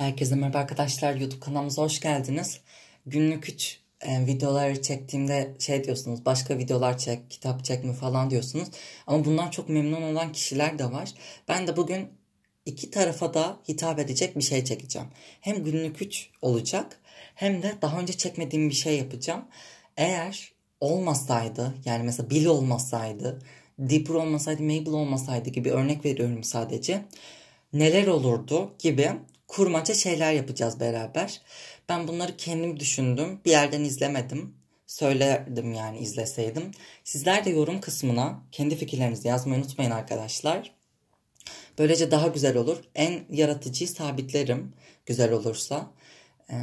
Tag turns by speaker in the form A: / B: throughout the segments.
A: Herkese merhaba arkadaşlar. YouTube kanalımıza hoş geldiniz. Günlük 3 e, videoları çektiğimde şey diyorsunuz. Başka videolar çek, kitap çekme falan diyorsunuz. Ama bundan çok memnun olan kişiler de var. Ben de bugün iki tarafa da hitap edecek bir şey çekeceğim. Hem günlük 3 olacak hem de daha önce çekmediğim bir şey yapacağım. Eğer olmasaydı yani mesela Bill olmasaydı, Dipper olmasaydı, Mabel olmasaydı gibi örnek veriyorum sadece. Neler olurdu gibi kurmaca şeyler yapacağız beraber. Ben bunları kendim düşündüm. Bir yerden izlemedim. Söylerdim yani izleseydim. Sizler de yorum kısmına kendi fikirlerinizi yazmayı unutmayın arkadaşlar. Böylece daha güzel olur. En yaratıcıyı sabitlerim güzel olursa. Ee,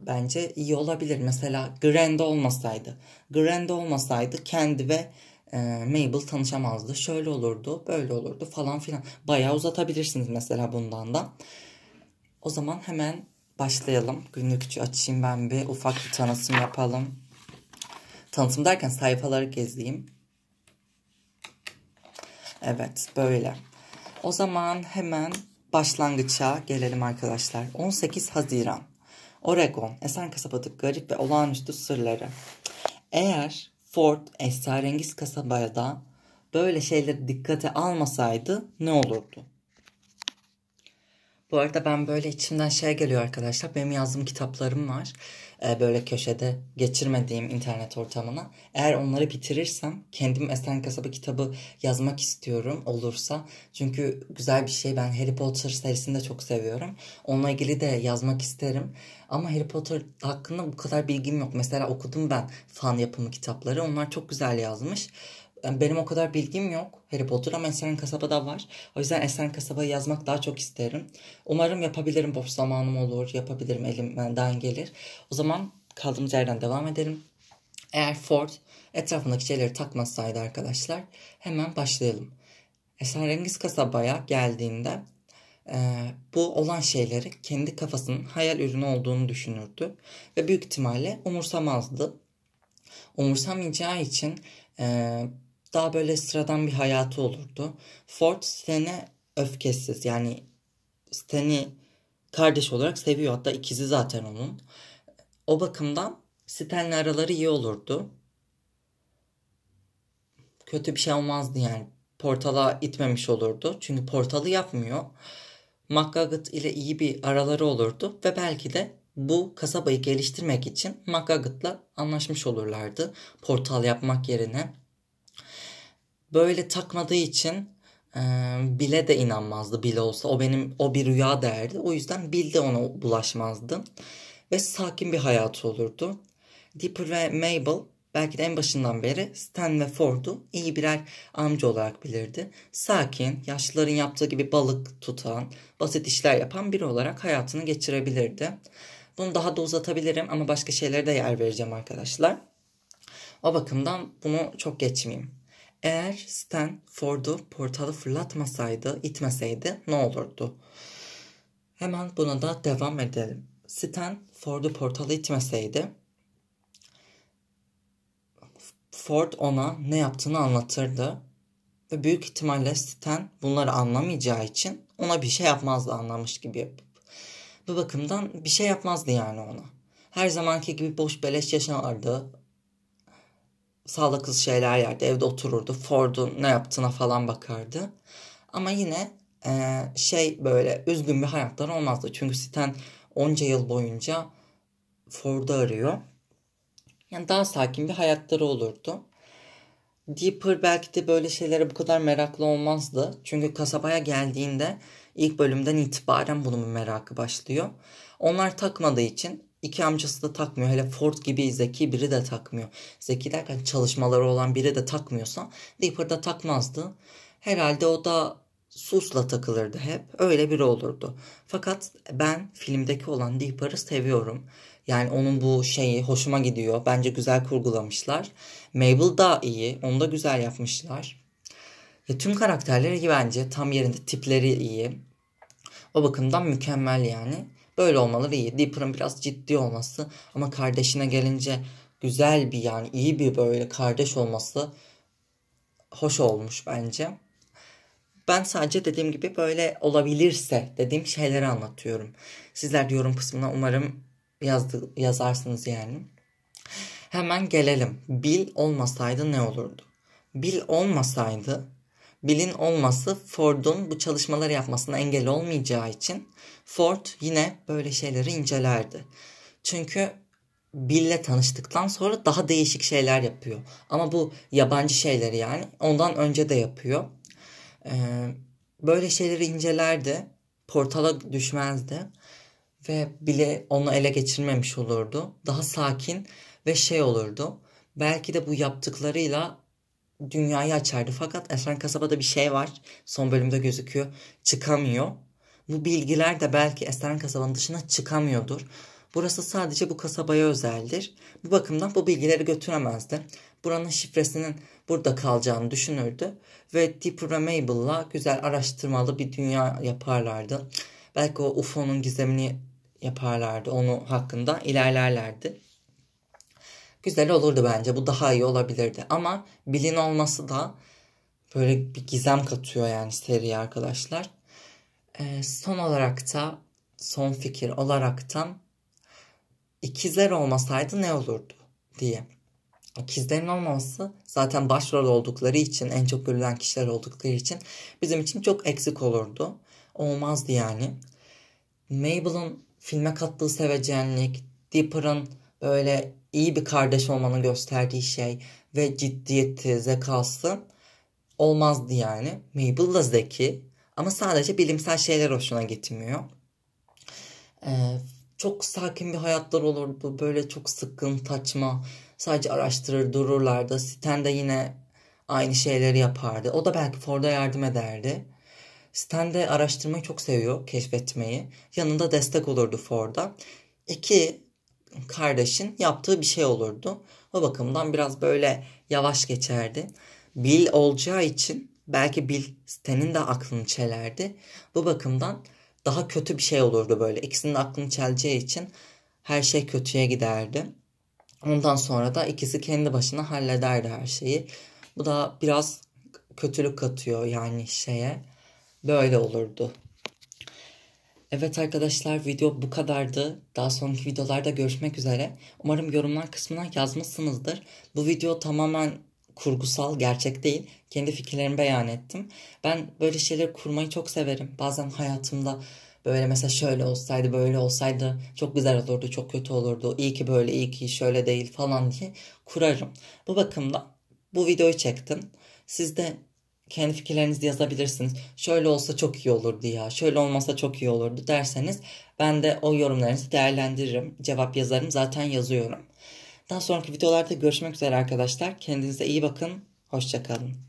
A: bence iyi olabilir. Mesela Grand olmasaydı. Grand olmasaydı kendi ve e, Mabel tanışamazdı. Şöyle olurdu, böyle olurdu falan filan. Bayağı uzatabilirsiniz mesela bundan da. O zaman hemen başlayalım. Günlükçü açayım ben bir ufak bir tanıtım yapalım. Tanıtım derken sayfaları gezeyim. Evet böyle. O zaman hemen başlangıça gelelim arkadaşlar. 18 Haziran. Oregon, Esen Kasabadık garip ve olağanüstü sırları. Eğer Ford esrarengiz kasabada böyle şeyleri dikkate almasaydı ne olurdu? Bu arada ben böyle içimden şey geliyor arkadaşlar. Benim yazdığım kitaplarım var. Ee, böyle köşede geçirmediğim internet ortamına. Eğer onları bitirirsem kendim Esen Kasaba kitabı yazmak istiyorum olursa. Çünkü güzel bir şey. Ben Harry Potter serisini de çok seviyorum. Onunla ilgili de yazmak isterim. Ama Harry Potter hakkında bu kadar bilgim yok. Mesela okudum ben fan yapımı kitapları. Onlar çok güzel yazmış benim o kadar bilgim yok Harry Potter ama Esen da var. O yüzden Esen Kasaba'yı yazmak daha çok isterim. Umarım yapabilirim boş zamanım olur. Yapabilirim elimden gelir. O zaman kaldığımız yerden devam edelim. Eğer Ford etrafındaki şeyleri takmasaydı arkadaşlar hemen başlayalım. Esenrengiz kasabaya geldiğinde e, bu olan şeyleri kendi kafasının hayal ürünü olduğunu düşünürdü ve büyük ihtimalle umursamazdı. Umursamayacağı için e, daha böyle sıradan bir hayatı olurdu. Ford Stene öfkesiz yani Steni kardeş olarak seviyor hatta ikizi zaten onun. O bakımdan Stenle araları iyi olurdu. Kötü bir şey olmazdı yani. Portala itmemiş olurdu. Çünkü portalı yapmıyor. McGugget ile iyi bir araları olurdu ve belki de bu kasabayı geliştirmek için McGugget'la anlaşmış olurlardı. Portal yapmak yerine böyle takmadığı için e, bile de inanmazdı bile olsa. O benim o bir rüya derdi. O yüzden bil de ona bulaşmazdı. Ve sakin bir hayatı olurdu. Dipper ve Mabel belki de en başından beri Stan ve Ford'u iyi birer amca olarak bilirdi. Sakin, yaşlıların yaptığı gibi balık tutan, basit işler yapan biri olarak hayatını geçirebilirdi. Bunu daha da uzatabilirim ama başka şeylere de yer vereceğim arkadaşlar. O bakımdan bunu çok geçmeyeyim. Eğer Stan Ford'u portalı fırlatmasaydı, itmeseydi ne olurdu? Hemen buna da devam edelim. Stan Ford'u portalı itmeseydi Ford ona ne yaptığını anlatırdı. Ve büyük ihtimalle Stan bunları anlamayacağı için ona bir şey yapmazdı anlamış gibi yapıp. Bu bakımdan bir şey yapmazdı yani ona. Her zamanki gibi boş beleş yaşardı sağlıklı şeyler yerdi. Evde otururdu. Ford'un ne yaptığına falan bakardı. Ama yine e, şey böyle üzgün bir hayatları olmazdı. Çünkü Siten onca yıl boyunca Ford'u arıyor. Yani daha sakin bir hayatları olurdu. Deeper belki de böyle şeylere bu kadar meraklı olmazdı. Çünkü kasabaya geldiğinde ilk bölümden itibaren bunun merakı başlıyor. Onlar takmadığı için İki amcası da takmıyor. Hele Ford gibi zeki biri de takmıyor. Zeki derken çalışmaları olan biri de takmıyorsa Dipper da takmazdı. Herhalde o da Sus'la takılırdı hep. Öyle biri olurdu. Fakat ben filmdeki olan Dipper'ı seviyorum. Yani onun bu şeyi hoşuma gidiyor. Bence güzel kurgulamışlar. Mabel daha iyi. Onu da güzel yapmışlar. Ya, tüm karakterleri iyi bence. Tam yerinde. Tipleri iyi. O bakımdan mükemmel yani. Böyle olmaları iyi. Dipper'ın biraz ciddi olması ama kardeşine gelince güzel bir yani iyi bir böyle kardeş olması hoş olmuş bence. Ben sadece dediğim gibi böyle olabilirse dediğim şeyleri anlatıyorum. Sizler de yorum kısmına umarım yazdı, yazarsınız yani. Hemen gelelim. Bill olmasaydı ne olurdu? Bill olmasaydı Bill'in olması Ford'un bu çalışmaları yapmasına engel olmayacağı için Ford yine böyle şeyleri incelerdi. Çünkü Bill'le tanıştıktan sonra daha değişik şeyler yapıyor. Ama bu yabancı şeyleri yani ondan önce de yapıyor. Ee, böyle şeyleri incelerdi. Portala düşmezdi. Ve bile onu ele geçirmemiş olurdu. Daha sakin ve şey olurdu. Belki de bu yaptıklarıyla dünyayı açardı. Fakat Esen Kasaba'da bir şey var. Son bölümde gözüküyor. Çıkamıyor. Bu bilgiler de belki Esen Kasaba'nın dışına çıkamıyordur. Burası sadece bu kasabaya özeldir. Bu bakımdan bu bilgileri götüremezdi. Buranın şifresinin burada kalacağını düşünürdü. Ve Deeper Mabel'la güzel araştırmalı bir dünya yaparlardı. Belki o UFO'nun gizemini yaparlardı. Onu hakkında ilerlerlerdi güzel olurdu bence. Bu daha iyi olabilirdi. Ama bilin olması da böyle bir gizem katıyor yani seriye arkadaşlar. Ee, son olarak da son fikir olaraktan ikizler olmasaydı ne olurdu diye. İkizlerin olmaması zaten başrol oldukları için en çok görülen kişiler oldukları için bizim için çok eksik olurdu. Olmazdı yani. Mabel'ın filme kattığı sevecenlik, Dipper'ın böyle iyi bir kardeş olmanın gösterdiği şey ve ciddiyeti, zekası olmazdı yani. Mabel da zeki ama sadece bilimsel şeyler hoşuna gitmiyor. Ee, çok sakin bir hayatlar olurdu. Böyle çok sıkın taçma. Sadece araştırır dururlardı. Stan de yine aynı şeyleri yapardı. O da belki Ford'a yardım ederdi. Stan de araştırmayı çok seviyor, keşfetmeyi. Yanında destek olurdu Ford'a. İki, kardeşin yaptığı bir şey olurdu. O bakımdan biraz böyle yavaş geçerdi. Bill olacağı için belki Bill Stan'in de aklını çelerdi. Bu bakımdan daha kötü bir şey olurdu böyle. İkisinin aklını çeleceği için her şey kötüye giderdi. Ondan sonra da ikisi kendi başına hallederdi her şeyi. Bu da biraz kötülük katıyor yani şeye. Böyle olurdu. Evet arkadaşlar video bu kadardı. Daha sonraki videolarda görüşmek üzere. Umarım yorumlar kısmına yazmışsınızdır. Bu video tamamen kurgusal, gerçek değil. Kendi fikirlerimi beyan ettim. Ben böyle şeyleri kurmayı çok severim. Bazen hayatımda böyle mesela şöyle olsaydı, böyle olsaydı çok güzel olurdu, çok kötü olurdu. İyi ki böyle, iyi ki şöyle değil falan diye kurarım. Bu bakımda bu videoyu çektim. Siz de kendi fikirlerinizi yazabilirsiniz. Şöyle olsa çok iyi olurdu ya, şöyle olmasa çok iyi olurdu derseniz ben de o yorumlarınızı değerlendiririm. Cevap yazarım, zaten yazıyorum. Daha sonraki videolarda görüşmek üzere arkadaşlar. Kendinize iyi bakın, hoşçakalın.